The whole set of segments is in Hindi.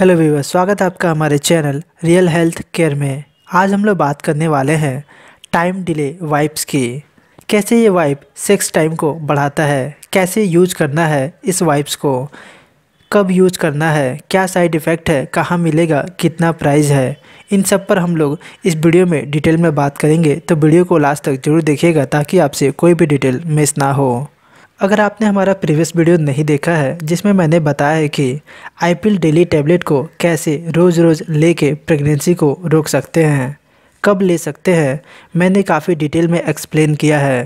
हेलो व्यूवर स्वागत है आपका हमारे चैनल रियल हेल्थ केयर में आज हम लोग बात करने वाले हैं टाइम डिले वाइप्स की कैसे ये वाइप सेक्स टाइम को बढ़ाता है कैसे यूज करना है इस वाइप्स को कब यूज करना है क्या साइड इफ़ेक्ट है कहाँ मिलेगा कितना प्राइस है इन सब पर हम लोग इस वीडियो में डिटेल में बात करेंगे तो वीडियो को लास्ट तक जरूर देखिएगा ताकि आपसे कोई भी डिटेल मिस ना हो अगर आपने हमारा प्रीवियस वीडियो नहीं देखा है जिसमें मैंने बताया है कि आई डेली टैबलेट को कैसे रोज़ रोज़ लेके प्रेगनेंसी को रोक सकते हैं कब ले सकते हैं मैंने काफ़ी डिटेल में एक्सप्लेन किया है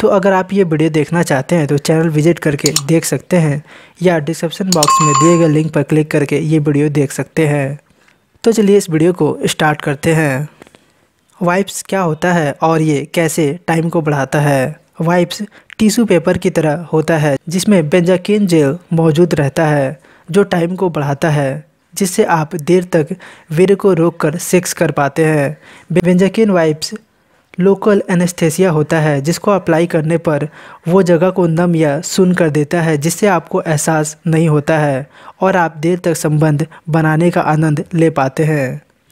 तो अगर आप ये वीडियो देखना चाहते हैं तो चैनल विजिट करके देख सकते हैं या डिस्क्रिप्शन बॉक्स में दिए गए लिंक पर क्लिक करके ये वीडियो देख सकते हैं तो चलिए इस वीडियो को स्टार्ट करते हैं वाइप्स क्या होता है और ये कैसे टाइम को बढ़ाता है वाइप्स टिश्यू पेपर की तरह होता है जिसमें बेंजाकिन जेल मौजूद रहता है जो टाइम को बढ़ाता है जिससे आप देर तक वीर को रोककर सेक्स कर पाते हैं बेंजाकिन वाइप्स लोकल एनेस्थेसिया होता है जिसको अप्लाई करने पर वो जगह को नम या सुन कर देता है जिससे आपको एहसास नहीं होता है और आप देर तक संबंध बनाने का आनंद ले पाते हैं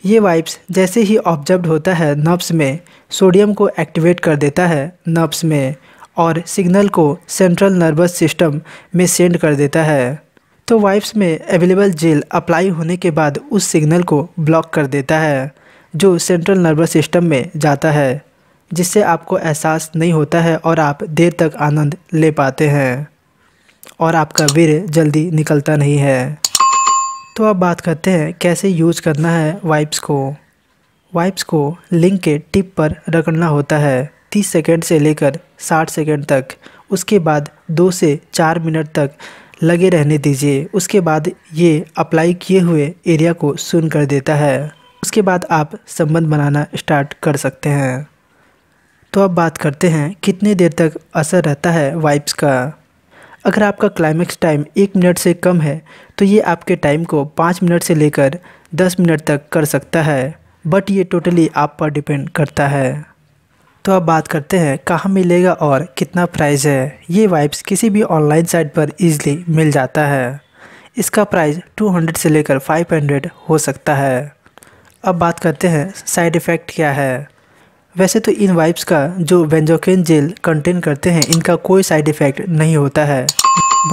ये वाइप्स जैसे ही ऑब्जर्व होता है नर्व्स में सोडियम को एक्टिवेट कर देता है नर्व्स में और सिग्नल को सेंट्रल नर्वस सिस्टम में सेंड कर देता है तो वाइप्स में अवेलेबल जेल अप्लाई होने के बाद उस सिग्नल को ब्लॉक कर देता है जो सेंट्रल नर्वस सिस्टम में जाता है जिससे आपको एहसास नहीं होता है और आप देर तक आनंद ले पाते हैं और आपका वीर जल्दी निकलता नहीं है तो अब बात करते हैं कैसे यूज करना है वाइप्स को वाइप्स को लिंक के टिप पर रगड़ना होता है तीस सेकेंड से लेकर साठ सेकेंड तक उसके बाद दो से चार मिनट तक लगे रहने दीजिए उसके बाद ये अप्लाई किए हुए एरिया को सुन कर देता है उसके बाद आप संबंध बनाना स्टार्ट कर सकते हैं तो अब बात करते हैं कितने देर तक असर रहता है वाइप्स का अगर आपका क्लाइमैक्स टाइम एक मिनट से कम है तो ये आपके टाइम को पाँच मिनट से लेकर दस मिनट तक कर सकता है बट ये टोटली आप पर डिपेंड करता है तो अब बात करते हैं कहाँ मिलेगा और कितना प्राइस है ये वाइप्स किसी भी ऑनलाइन साइट पर ईज़िली मिल जाता है इसका प्राइस 200 से लेकर 500 हो सकता है अब बात करते हैं साइड इफ़ेक्ट क्या है वैसे तो इन वाइप्स का जो बेंजोकिन जेल कंटेन करते हैं इनका कोई साइड इफ़ेक्ट नहीं होता है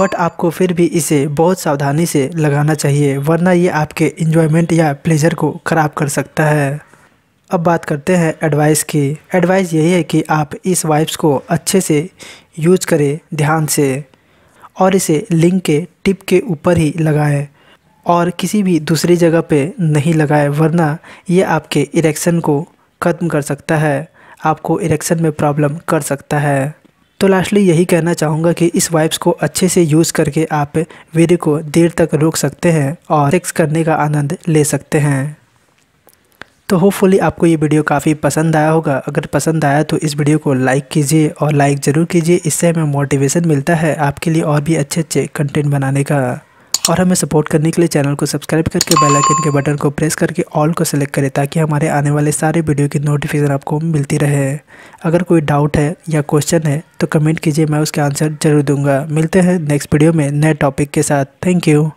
बट आपको फिर भी इसे बहुत सावधानी से लगाना चाहिए वरना ये आपके इन्जॉयमेंट या प्लेजर को ख़राब कर सकता है अब बात करते हैं एडवाइस की एडवाइस यही है कि आप इस वाइप्स को अच्छे से यूज करें ध्यान से और इसे लिंक के टिप के ऊपर ही लगाएं और किसी भी दूसरी जगह पे नहीं लगाएं वरना ये आपके इरेक्शन को ख़त्म कर सकता है आपको इरेक्शन में प्रॉब्लम कर सकता है तो लास्टली यही कहना चाहूँगा कि इस वाइप्स को अच्छे से यूज़ करके आप वीर को देर तक रोक सकते हैं और सेक्स करने का आनंद ले सकते हैं तो होपफुली आपको ये वीडियो काफ़ी पसंद आया होगा अगर पसंद आया तो इस वीडियो को लाइक कीजिए और लाइक ज़रूर कीजिए इससे हमें मोटिवेशन मिलता है आपके लिए और भी अच्छे अच्छे कंटेंट बनाने का और हमें सपोर्ट करने के लिए चैनल को सब्सक्राइब करके बेल आइकन के बटन को प्रेस करके ऑल को सेलेक्ट करें ताकि हमारे आने वाले सारे वीडियो की नोटिफिकेशन आपको मिलती रहे अगर कोई डाउट है या क्वेश्चन है तो कमेंट कीजिए मैं उसके आंसर ज़रूर दूंगा मिलते हैं नेक्स्ट वीडियो में नए टॉपिक के साथ थैंक यू